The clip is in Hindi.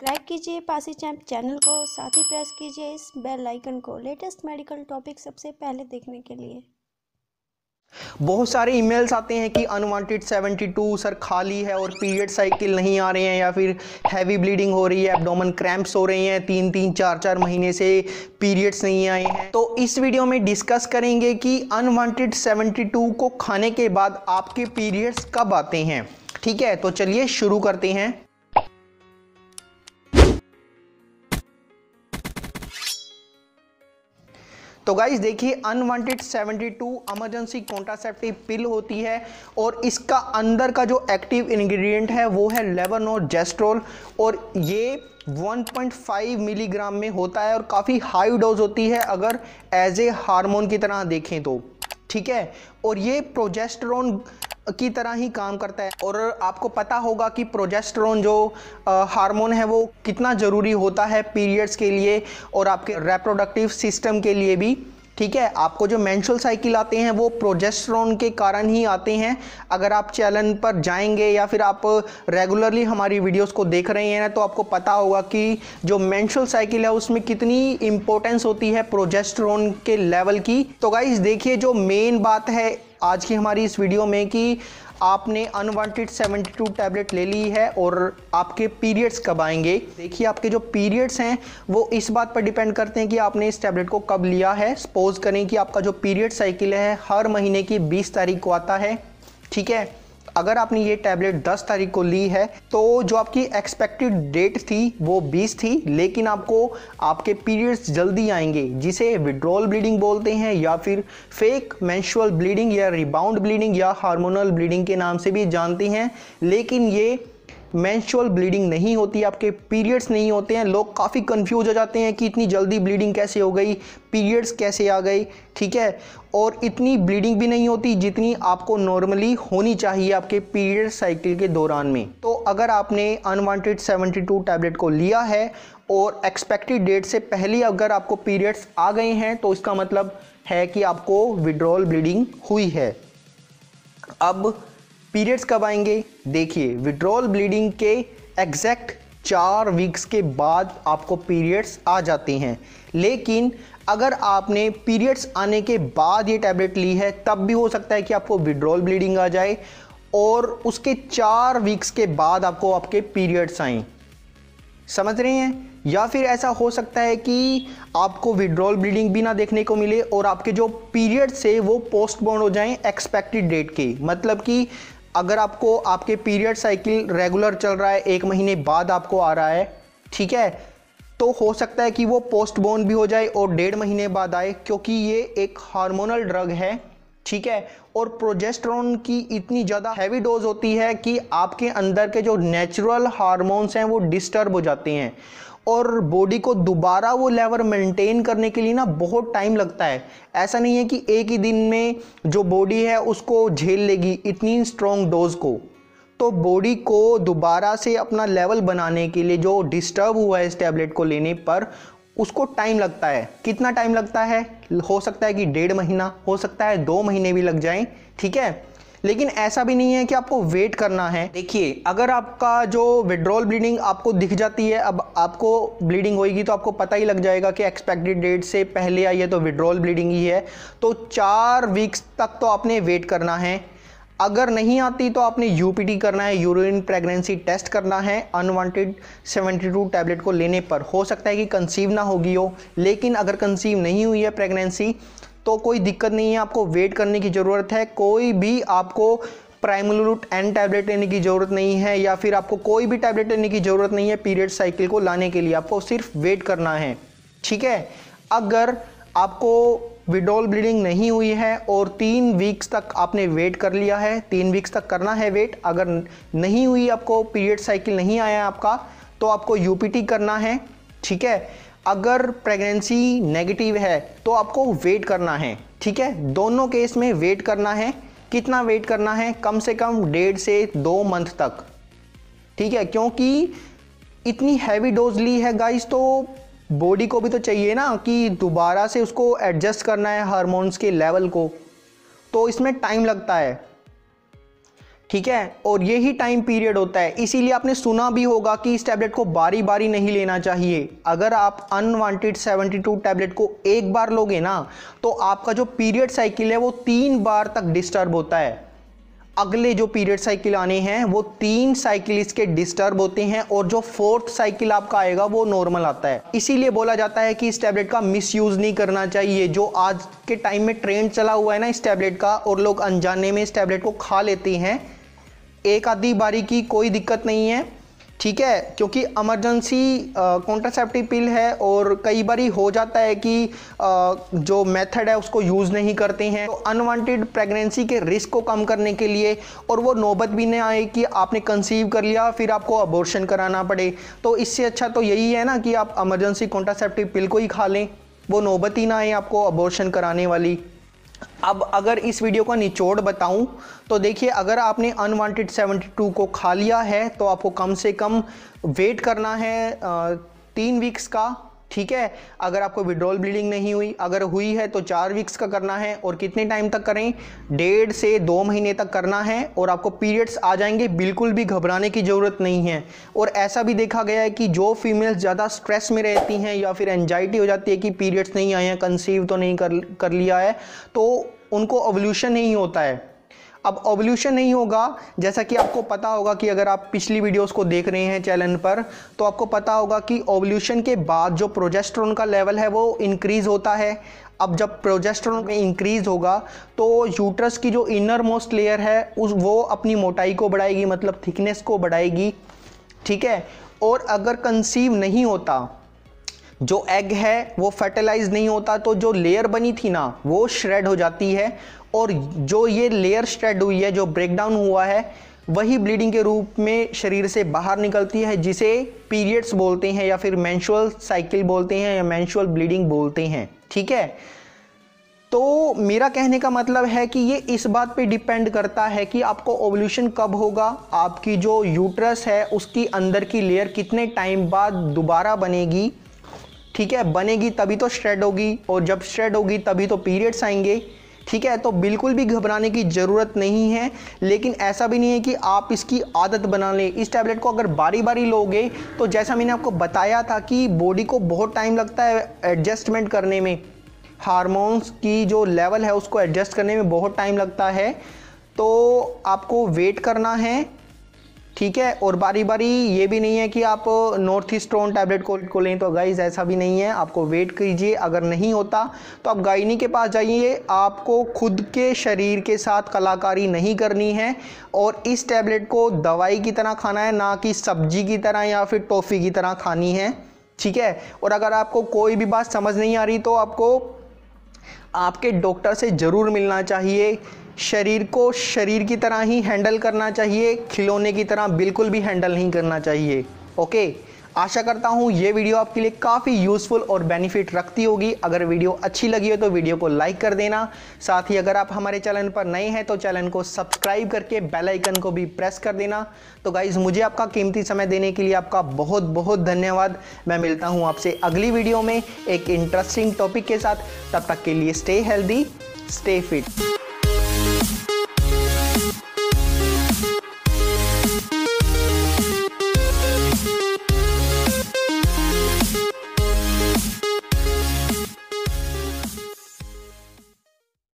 सब्सक्राइब कीजिए पासी चैंप चैनल को साथ ही प्रेस कीजिए इस बेल आइकन को लेटेस्ट मेडिकल टॉपिक सबसे पहले देखने के लिए बहुत सारे ईमेल्स आते हैं कि अनवांटेड 72 सर खाली है और पीरियड साइकिल नहीं आ रहे हैं या फिर हैवी ब्लीडिंग हो रही है एब्डोमन क्रैम्प्स हो रहे हैं तीन तीन चार चार महीने से पीरियड्स नहीं आए हैं तो इस वीडियो में डिस्कस करेंगे कि अनवांटेड 72 को खाने के बाद आपके पीरियड्स कब आते हैं ठीक है तो चलिए शुरू करते हैं तो गाइज देखिए अनवांटेड 72 एमरजेंसी कॉन्ट्रासेप्टिव पिल होती है और इसका अंदर का जो एक्टिव इंग्रेडिएंट है वो है लेवन और जेस्ट्रोल और ये 1.5 मिलीग्राम में होता है और काफ़ी हाई डोज होती है अगर एज ए हार्मोन की तरह देखें तो ठीक है और ये प्रोजेस्ट्रॉन की तरह ही काम करता है और आपको पता होगा कि प्रोजेस्ट्रॉन जो हार्मोन है वो कितना ज़रूरी होता है पीरियड्स के लिए और आपके रेप्रोडक्टिव सिस्टम के लिए भी ठीक है आपको जो मैंशुअल साइकिल आते हैं वो प्रोजेस्ट्रॉन के कारण ही आते हैं अगर आप चैनल पर जाएंगे या फिर आप रेगुलरली हमारी वीडियोस को देख रहे हैं ना तो आपको पता होगा कि जो मैंशुअल साइकिल है उसमें कितनी इंपॉर्टेंस होती है प्रोजेस्ट्रॉन के लेवल की तो गाइज देखिए जो मेन बात है आज की हमारी इस वीडियो में कि आपने अनवांटेड 72 टैबलेट ले ली है और आपके पीरियड्स कब आएंगे देखिए आपके जो पीरियड्स हैं वो इस बात पर डिपेंड करते हैं कि आपने इस टैबलेट को कब लिया है सपोज करें कि आपका जो पीरियड साइकिल है हर महीने की बीस तारीख को आता है ठीक है अगर आपने ये टैबलेट 10 तारीख को ली है तो जो आपकी एक्सपेक्टेड डेट थी वो 20 थी लेकिन आपको आपके पीरियड्स जल्दी आएंगे जिसे विड्रॉल ब्लीडिंग बोलते हैं या फिर फेक मैंशुअल ब्लीडिंग या रिबाउंड ब्लीडिंग या हार्मोनल ब्लीडिंग के नाम से भी जानते हैं लेकिन ये मैंशुअल ब्लीडिंग नहीं होती आपके पीरियड्स नहीं होते हैं लोग काफ़ी कन्फ्यूज हो जाते हैं कि इतनी जल्दी ब्लीडिंग कैसे हो गई पीरियड्स कैसे आ गई ठीक है और इतनी ब्लीडिंग भी नहीं होती जितनी आपको नॉर्मली होनी चाहिए आपके पीरियड साइकिल के दौरान में तो अगर आपने अनवांटेड 72 टैबलेट को लिया है और एक्सपेक्टेड डेट से पहले अगर आपको पीरियड्स आ गए हैं तो इसका मतलब है कि आपको विड्रॉल ब्लीडिंग हुई है अब पीरियड्स कब आएंगे देखिए विड्रॉल ब्लीडिंग के एग्जैक्ट चार वीक्स के बाद आपको पीरियड्स आ जाते हैं लेकिन अगर आपने पीरियड्स आने के बाद ये टैबलेट ली है तब भी हो सकता है कि आपको विड्रॉल ब्लीडिंग आ जाए और उसके चार वीक्स के बाद आपको आपके पीरियड्स आए समझ रहे हैं या फिर ऐसा हो सकता है कि आपको विड्रॉल ब्लीडिंग भी ना देखने को मिले और आपके जो पीरियड्स है वो पोस्टपोन हो जाएं एक्सपेक्टेड डेट के मतलब कि अगर आपको आपके पीरियड साइकिल रेगुलर चल रहा है एक महीने बाद आपको आ रहा है ठीक है तो हो सकता है कि वो पोस्टबोन भी हो जाए और डेढ़ महीने बाद आए क्योंकि ये एक हार्मोनल ड्रग है ठीक है और प्रोजेस्ट्रॉन की इतनी ज़्यादा हैवी डोज होती है कि आपके अंदर के जो नेचुरल हार्मोन्स हैं वो डिस्टर्ब हो जाते हैं और बॉडी को दोबारा वो लेवल मेंटेन करने के लिए ना बहुत टाइम लगता है ऐसा नहीं है कि एक ही दिन में जो बॉडी है उसको झेल लेगी इतनी स्ट्रॉन्ग डोज को तो बॉडी को दोबारा से अपना लेवल बनाने के लिए जो डिस्टर्ब हुआ है इस टैबलेट को लेने पर उसको टाइम लगता है कितना टाइम लगता है हो सकता है कि डेढ़ महीना हो सकता है दो महीने भी लग जाए ठीक है लेकिन ऐसा भी नहीं है कि आपको वेट करना है देखिए अगर आपका जो विड्रॉल ब्लीडिंग आपको दिख जाती है अब आपको ब्लीडिंग होगी तो आपको पता ही लग जाएगा कि एक्सपेक्टेड डेट से पहले आई है तो विड्रॉल ब्लीडिंग ही है तो चार वीक्स तक तो आपने वेट करना है अगर नहीं आती तो आपने यूपीटी करना है यूरिन प्रेगनेंसी टेस्ट करना है अनवांटेड 72 टैबलेट को लेने पर हो सकता है कि कंसीव ना होगी हो लेकिन अगर कंसीव नहीं हुई है प्रेगनेंसी तो कोई दिक्कत नहीं है आपको वेट करने की ज़रूरत है कोई भी आपको प्राइमलूट एन टैबलेट लेने की ज़रूरत नहीं है या फिर आपको कोई भी टैबलेट लेने की ज़रूरत नहीं है पीरियड साइकिल को लाने के लिए आपको सिर्फ वेट करना है ठीक है अगर आपको विड्रॉल ब्लीडिंग नहीं हुई है और तीन वीक्स तक आपने वेट कर लिया है तीन वीक्स तक करना है वेट अगर नहीं हुई आपको पीरियड साइकिल नहीं आया आपका तो आपको यूपीटी करना है ठीक है अगर प्रेगनेंसी नेगेटिव है तो आपको वेट करना है ठीक है दोनों केस में वेट करना है कितना वेट करना है कम से कम डेढ़ से दो मंथ तक ठीक है क्योंकि इतनी हैवी डोज ली है गाइस तो बॉडी को भी तो चाहिए ना कि दोबारा से उसको एडजस्ट करना है हार्मोन्स के लेवल को तो इसमें टाइम लगता है ठीक है और यही टाइम पीरियड होता है इसीलिए आपने सुना भी होगा कि इस टैबलेट को बारी बारी नहीं लेना चाहिए अगर आप अनवांटेड 72 टैबलेट को एक बार लोगे ना तो आपका जो पीरियड साइकिल है वो तीन बार तक डिस्टर्ब होता है अगले जो पीरियड साइकिल आने हैं वो तीन साइकिल इसके डिस्टर्ब होते हैं और जो फोर्थ साइकिल आपका आएगा वो नॉर्मल आता है इसीलिए बोला जाता है कि इस टैबलेट का मिसयूज़ नहीं करना चाहिए जो आज के टाइम में ट्रेंड चला हुआ है ना इस टैबलेट का और लोग अनजाने में इस टैबलेट को खा लेते हैं एक आधी बारी की कोई दिक्कत नहीं है ठीक है क्योंकि इमरजेंसी कॉन्ट्रासेप्टिव पिल है और कई बारी हो जाता है कि आ, जो मेथड है उसको यूज़ नहीं करते हैं तो अनवांटेड प्रेगनेंसी के रिस्क को कम करने के लिए और वो नौबत भी नहीं आए कि आपने कंसीव कर लिया फिर आपको अबॉर्शन कराना पड़े तो इससे अच्छा तो यही है ना कि आप इमरजेंसी कॉन्ट्रासेप्टिव पिल को ही खा लें वो नौबत ही ना आए आपको अबॉर्शन कराने वाली अब अगर इस वीडियो का निचोड़ बताऊं तो देखिए अगर आपने अनवांटेड 72 को खा लिया है तो आपको कम से कम वेट करना है तीन वीक्स का ठीक है अगर आपको विड्रॉल ब्लीडिंग नहीं हुई अगर हुई है तो चार वीक्स का करना है और कितने टाइम तक करें डेढ़ से दो महीने तक करना है और आपको पीरियड्स आ जाएंगे बिल्कुल भी घबराने की ज़रूरत नहीं है और ऐसा भी देखा गया है कि जो फीमेल्स ज़्यादा स्ट्रेस में रहती हैं या फिर एनजाइटी हो जाती है कि पीरियड्स नहीं आए हैं कंसीव तो नहीं कर कर लिया है तो उनको एवोल्यूशन नहीं होता है अब ओवल्यूशन नहीं होगा जैसा कि आपको पता होगा कि अगर आप पिछली वीडियोस को देख रहे हैं चैनल पर तो आपको पता होगा कि ओवल्यूशन के बाद जो प्रोजेस्ट्रोन का लेवल है वो इंक्रीज़ होता है अब जब प्रोजेस्ट्रोन में इंक्रीज़ होगा तो यूट्रस की जो इनर मोस्ट लेयर है उस वो अपनी मोटाई को बढ़ाएगी मतलब थिकनेस को बढ़ाएगी ठीक है और अगर कंसीव नहीं होता जो एग है वो फर्टिलाइज नहीं होता तो जो लेयर बनी थी ना वो श्रेड हो जाती है और जो ये लेयर स्ट्रेड हुई है जो ब्रेकडाउन हुआ है वही ब्लीडिंग के रूप में शरीर से बाहर निकलती है जिसे पीरियड्स बोलते हैं या फिर मैंशुअल साइकिल बोलते हैं या मैंशुअल ब्लीडिंग बोलते हैं ठीक है तो मेरा कहने का मतलब है कि ये इस बात पे डिपेंड करता है कि आपको ओवल्यूशन कब होगा आपकी जो यूट्रस है उसकी अंदर की लेयर कितने टाइम बाद दोबारा बनेगी ठीक है बनेगी तभी तो स्ट्रेड होगी और जब स्ट्रेड होगी तभी तो पीरियड्स आएंगे ठीक है तो बिल्कुल भी घबराने की ज़रूरत नहीं है लेकिन ऐसा भी नहीं है कि आप इसकी आदत बना लें इस टैबलेट को अगर बारी बारी लोगे तो जैसा मैंने आपको बताया था कि बॉडी को बहुत टाइम लगता है एडजस्टमेंट करने में हारमोन्स की जो लेवल है उसको एडजस्ट करने में बहुत टाइम लगता है तो आपको वेट करना है ठीक है और बारी बारी ये भी नहीं है कि आप नॉर्थ ईस्ट्रोन टैबलेट को, को लें तो गाइज ऐसा भी नहीं है आपको वेट कीजिए अगर नहीं होता तो आप गायनी के पास जाइए आपको खुद के शरीर के साथ कलाकारी नहीं करनी है और इस टैबलेट को दवाई की तरह खाना है ना कि सब्जी की तरह या फिर टॉफ़ी की तरह खानी है ठीक है और अगर आपको कोई भी बात समझ नहीं आ रही तो आपको आपके डॉक्टर से ज़रूर मिलना चाहिए शरीर को शरीर की तरह ही हैंडल करना चाहिए खिलौने की तरह बिल्कुल भी हैंडल नहीं करना चाहिए ओके आशा करता हूँ ये वीडियो आपके लिए काफ़ी यूज़फुल और बेनिफिट रखती होगी अगर वीडियो अच्छी लगी हो तो वीडियो को लाइक कर देना साथ ही अगर आप हमारे चैनल पर नए हैं तो चैनल को सब्सक्राइब करके बेल आइकन को भी प्रेस कर देना तो गाइज़ मुझे आपका कीमती समय देने के लिए आपका बहुत बहुत धन्यवाद मैं मिलता हूँ आपसे अगली वीडियो में एक इंटरेस्टिंग टॉपिक के साथ तब तक के लिए स्टे हेल्दी स्टे फिट